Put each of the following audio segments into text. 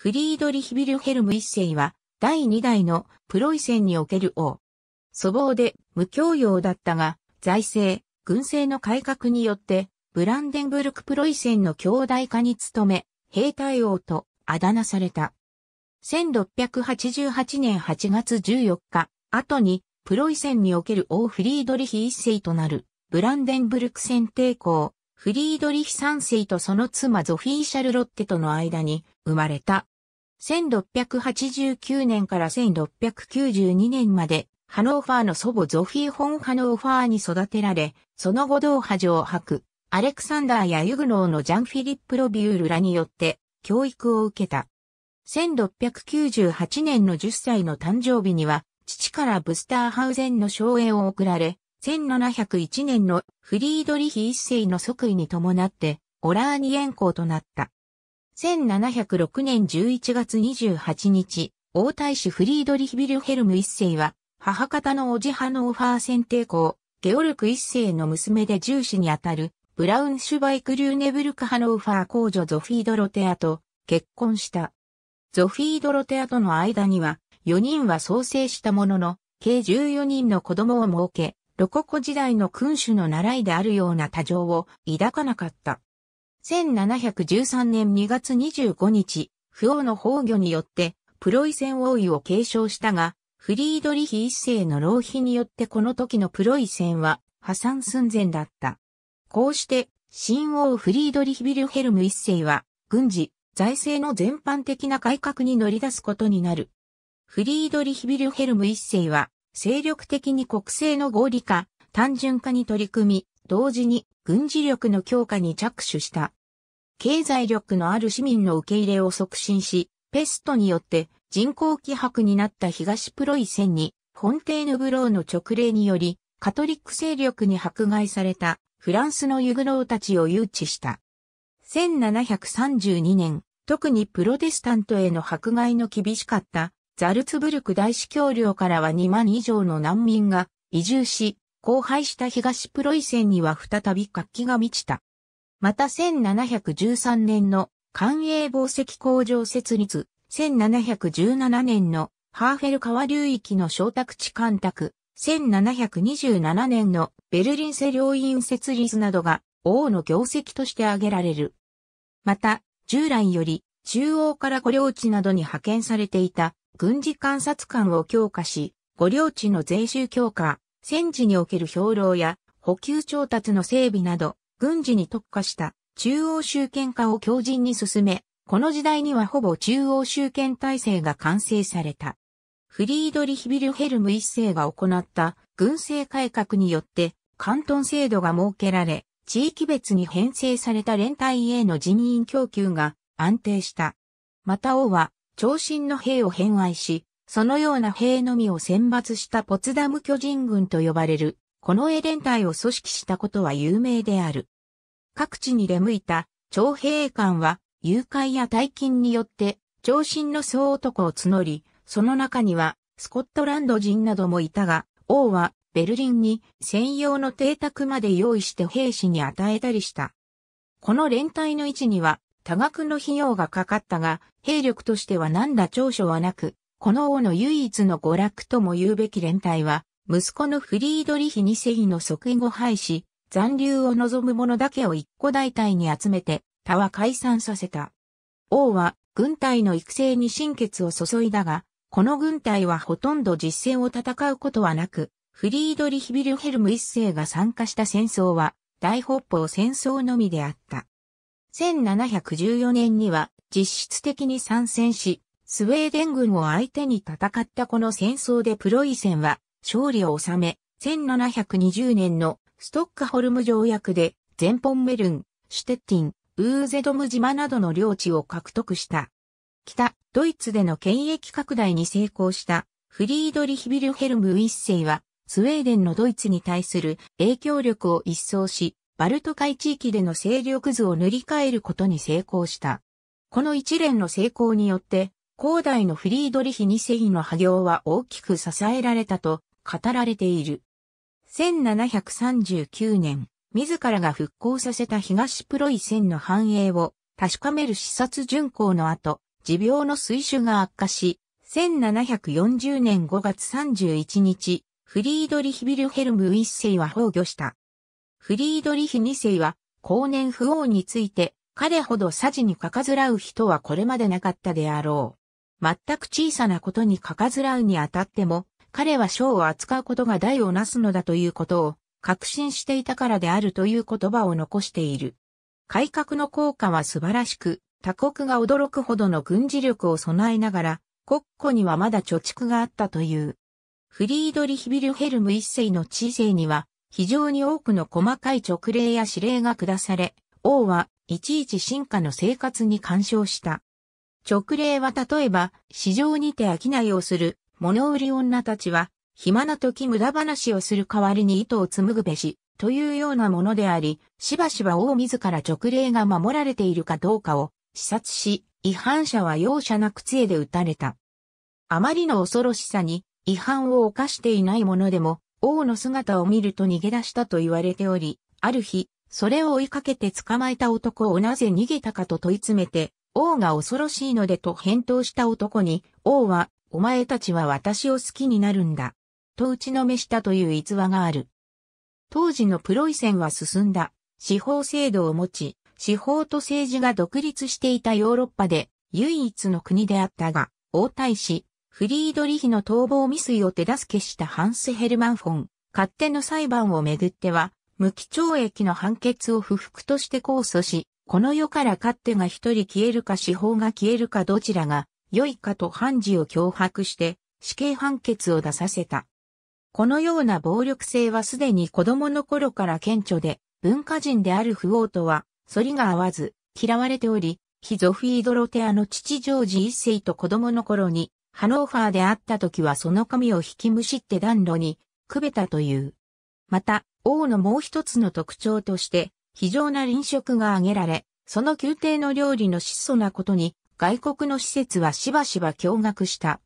フリードリヒ・ビルヘルム一世は、第2代のプロイセンにおける王。粗暴で無教養だったが、財政、軍政の改革によって、ブランデンブルク・プロイセンの兄弟化に努め、兵隊王とあだ名された。1688年8月14日、後に、プロイセンにおける王フリードリヒ一世となる、ブランデンブルク戦抵抗、フリードリヒ三世とその妻ゾフィー・シャルロッテとの間に生まれた。1689年から1692年まで、ハノーファーの祖母ゾフィー・ホン・ハノーファーに育てられ、その後同ハ城博、アレクサンダーやユグノーのジャン・フィリップ・ロビュールらによって教育を受けた。1698年の10歳の誕生日には、父からブスターハウゼンの荘園を贈られ、1701年のフリードリヒ一世の即位に伴ってオラーニエン公となった。1706年11月28日、王太子フリードリヒ・ビルヘルム一世は、母方のおじハノーファー選定校、ゲオルク一世の娘で重視にあたる、ブラウンシュバイク・リューネブルクハノーファー公女ゾフィー・ドロテアと結婚した。ゾフィー・ドロテアとの間には、4人は創生したものの、計14人の子供を設け、ロココ時代の君主の習いであるような多情を抱かなかった。1713年2月25日、不王の崩御によって、プロイセン王位を継承したが、フリードリヒ一世の浪費によってこの時のプロイセンは破産寸前だった。こうして、新王フリードリヒ・ビルヘルム一世は、軍事、財政の全般的な改革に乗り出すことになる。フリードリヒ・ビルヘルム一世は、精力的に国政の合理化、単純化に取り組み、同時に軍事力の強化に着手した。経済力のある市民の受け入れを促進し、ペストによって人口希薄になった東プロイセンに、フォンテーヌブローの直令により、カトリック勢力に迫害されたフランスのユグローたちを誘致した。1732年、特にプロテスタントへの迫害の厳しかったザルツブルク大司教領からは2万以上の難民が移住し、荒廃した東プロイセンには再び活気が満ちた。また1713年の官営紡績工場設立、1717年のハーフェル川流域の小宅地干拓、1727年のベルリン世領院設立などが王の業績として挙げられる。また、従来より中央から古領地などに派遣されていた軍事監察官を強化し、ご領地の税収強化、戦時における兵糧や補給調達の整備など、軍事に特化した中央集権化を強靭に進め、この時代にはほぼ中央集権体制が完成された。フリードリヒ・ビルヘルム一世が行った軍政改革によって、関東制度が設けられ、地域別に編成された連隊への人員供給が安定した。また王は長身の兵を偏愛し、そのような兵のみを選抜したポツダム巨人軍と呼ばれる、この絵連隊を組織したことは有名である。各地に出向いた徴兵官は、誘拐や大金によって、長身の総男を募り、その中には、スコットランド人などもいたが、王は、ベルリンに専用の邸宅まで用意して兵士に与えたりした。この連隊の位置には、多額の費用がかかったが、兵力としては何ら長所はなく、この王の唯一の娯楽とも言うべき連帯は、息子のフリードリヒ2世の即位後廃止、残留を望む者だけを一個大隊に集めて、他は解散させた。王は軍隊の育成に心血を注いだが、この軍隊はほとんど実戦を戦うことはなく、フリードリヒ・ビルヘルム1世が参加した戦争は、大北方戦争のみであった。1714年には実質的に参戦し、スウェーデン軍を相手に戦ったこの戦争でプロイセンは勝利を収め、1720年のストックホルム条約でゼンポンメルン、シュテッティン、ウーゼドム島などの領地を獲得した。北、ドイツでの権益拡大に成功したフリードリヒ・ビルヘルム一世はスウェーデンのドイツに対する影響力を一掃し、バルト海地域での勢力図を塗り替えることに成功した。この一連の成功によって、広大のフリードリヒ2世の波行は大きく支えられたと語られている。1739年、自らが復興させた東プロイセンの繁栄を確かめる視察巡行の後、持病の水種が悪化し、1740年5月31日、フリードリヒビルヘルム一世は崩御した。フリードリヒ2世は、後年不王について、彼ほどサジにかかずらう人はこれまでなかったであろう。全く小さなことにかかずらうにあたっても、彼は章を扱うことが大をなすのだということを確信していたからであるという言葉を残している。改革の効果は素晴らしく、他国が驚くほどの軍事力を備えながら、国庫にはまだ貯蓄があったという。フリードリヒビルヘルム一世の知性には、非常に多くの細かい勅令や指令が下され、王はいちいち進化の生活に干渉した。勅令は例えば、市場にて商いをする物売り女たちは、暇な時無駄話をする代わりに糸を紡ぐべし、というようなものであり、しばしば王自ら勅令が守られているかどうかを視察し、違反者は容赦なく杖で撃たれた。あまりの恐ろしさに、違反を犯していないものでも、王の姿を見ると逃げ出したと言われており、ある日、それを追いかけて捕まえた男をなぜ逃げたかと問い詰めて、王が恐ろしいのでと返答した男に、王は、お前たちは私を好きになるんだ。と打ちのめしたという逸話がある。当時のプロイセンは進んだ、司法制度を持ち、司法と政治が独立していたヨーロッパで、唯一の国であったが、王太子、フリードリヒの逃亡未遂を手助けしたハンス・ヘルマンフォン、勝手の裁判をめぐっては、無期懲役の判決を不服として控訴し、この世から勝手が一人消えるか司法が消えるかどちらが良いかと判事を脅迫して死刑判決を出させた。このような暴力性はすでに子供の頃から顕著で、文化人である不王とは、反りが合わず、嫌われており、ヒゾフィー・ドロテアの父ジョージ一世と子供の頃に、ハノーファーであった時はその髪を引きむしって暖炉に、くべたという。また、王のもう一つの特徴として、非常な臨食が挙げられ、その宮廷の料理の質素なことに、外国の施設はしばしば驚愕した。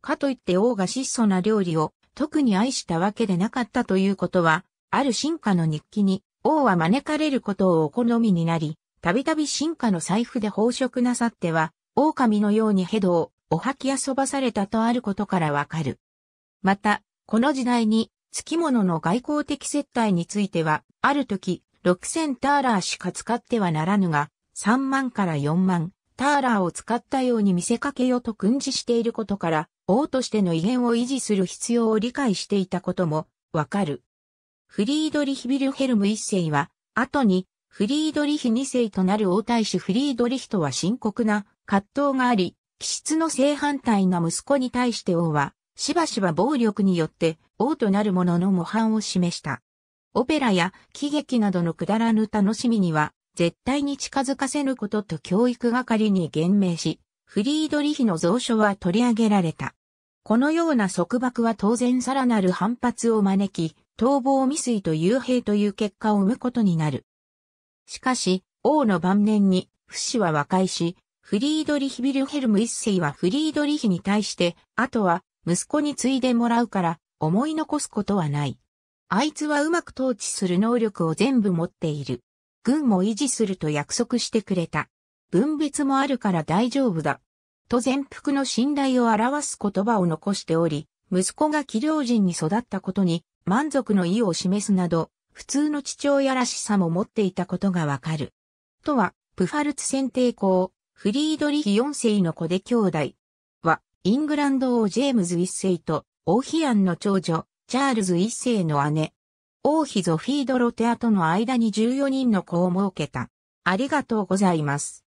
かといって王が質素な料理を特に愛したわけでなかったということは、ある進化の日記に、王は招かれることをお好みになり、たびたび進化の財布で飽食なさっては、狼のようにヘドをお吐き遊ばされたとあることからわかる。また、この時代に、付き物の外交的接待については、ある時、6千ターラーしか使ってはならぬが、3万から4万、ターラーを使ったように見せかけようと訓示していることから、王としての威厳を維持する必要を理解していたこともわかる。フリードリヒ・ビルヘルム一世は、後にフリードリヒ二世となる王太子フリードリヒとは深刻な葛藤があり、気質の正反対な息子に対して王は、しばしば暴力によって王となる者の模範を示した。オペラや喜劇などのくだらぬ楽しみには、絶対に近づかせぬことと教育係に言明し、フリードリヒの蔵書は取り上げられた。このような束縛は当然さらなる反発を招き、逃亡未遂と幽閉という結果を生むことになる。しかし、王の晩年に、不死は和解し、フリードリヒ・ビルヘルム一世はフリードリヒに対して、あとは息子に継いでもらうから思い残すことはない。あいつはうまく統治する能力を全部持っている。軍も維持すると約束してくれた。分別もあるから大丈夫だ。と全幅の信頼を表す言葉を残しており、息子が器量人に育ったことに満足の意を示すなど、普通の父親らしさも持っていたことがわかる。とは、プファルツ選定校、フリードリヒ4世の子で兄弟は、イングランド王ジェームズ1世と、王妃アンの長女、チャールズ1世の姉。王妃ゾフィー・ドロテアとの間に14人の子を設けた。ありがとうございます。